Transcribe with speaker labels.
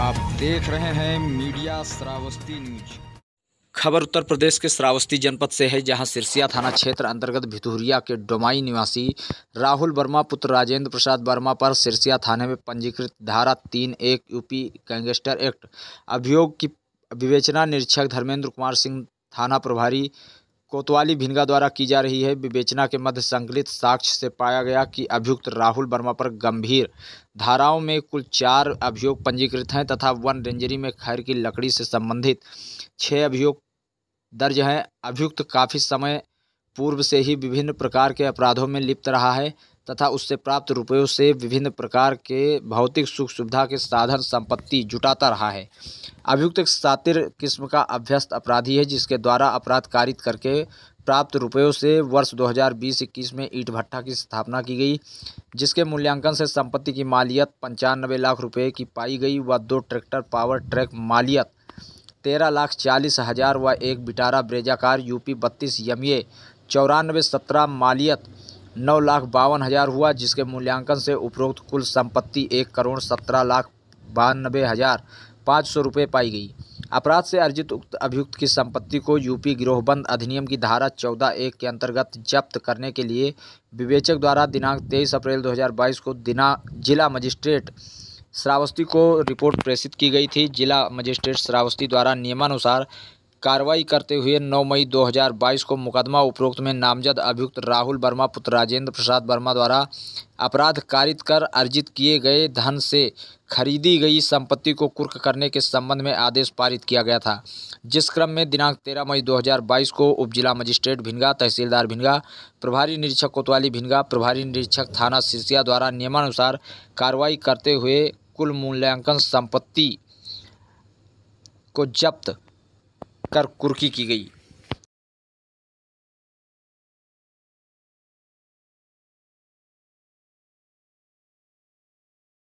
Speaker 1: आप देख रहे हैं मीडिया श्रावस्ती न्यूज खबर उत्तर प्रदेश के श्रावस्ती जनपद से है जहां सिरसिया थाना क्षेत्र अंतर्गत भितुरिया के डोमाई निवासी राहुल वर्मा पुत्र राजेंद्र प्रसाद वर्मा पर सिरसिया थाने में पंजीकृत धारा तीन एक यूपी गैंगस्टर एक्ट अभियोग की विवेचना निरीक्षक धर्मेंद्र कुमार सिंह थाना प्रभारी कोतवाली भिनगा द्वारा की जा रही है विवेचना के मध्य संकलित साक्ष्य से पाया गया कि अभियुक्त राहुल वर्मा पर गंभीर धाराओं में कुल चार अभियोग पंजीकृत हैं तथा वन रेंजरी में खैर की लकड़ी से संबंधित छः अभियोग दर्ज हैं अभियुक्त काफ़ी समय पूर्व से ही विभिन्न प्रकार के अपराधों में लिप्त रहा है तथा उससे प्राप्त रुपयों से विभिन्न प्रकार के भौतिक सुख सुविधा के साधन संपत्ति जुटाता रहा है अभियुक्त एक सातिर किस्म का अभ्यस्त अपराधी है जिसके द्वारा अपराध कारित करके प्राप्त रुपयों से वर्ष 2020-21 में ईट भट्ठा की स्थापना की गई जिसके मूल्यांकन से संपत्ति की मालियत पंचानबे लाख रुपये की पाई गई व दो ट्रैक्टर पावर ट्रैक मालियत तेरह लाख चालीस हज़ार व एक बिटारा ब्रेजाकार यूपी बत्तीस यम चौरानवे सत्रह मालियत नौ लाख बावन हज़ार हुआ जिसके मूल्यांकन से उपरोक्त कुल संपत्ति एक करोड़ सत्रह लाख बानबे हज़ार पाँच सौ रुपये पाई गई अपराध से अर्जित उक्त अभियुक्त की संपत्ति को यूपी गिरोहबंद अधिनियम की धारा चौदह एक के अंतर्गत जब्त करने के लिए विवेचक द्वारा दिनांक तेईस अप्रैल बाईस को दिना जिला मजिस्ट्रेट श्रावस्ती को रिपोर्ट प्रेषित की गई थी जिला मजिस्ट्रेट श्रावस्ती द्वारा नियमानुसार कार्रवाई करते हुए 9 मई 2022 को मुकदमा उपरोक्त में नामजद अभियुक्त राहुल वर्मा पुत्र राजेंद्र प्रसाद वर्मा द्वारा अपराध कारित कर अर्जित किए गए धन से खरीदी गई संपत्ति को कुर्क करने के संबंध में आदेश पारित किया गया था जिस क्रम में दिनांक 13 मई 2022 को उप जिला मजिस्ट्रेट भिनगा तहसीलदार भिनगा प्रभारी निरीक्षक कोतवाली भिनगा प्रभारी निरीक्षक थाना सिरसिया द्वारा नियमानुसार कार्रवाई करते हुए कुल मूल्यांकन संपत्ति को जब्त कर कुर्की की गई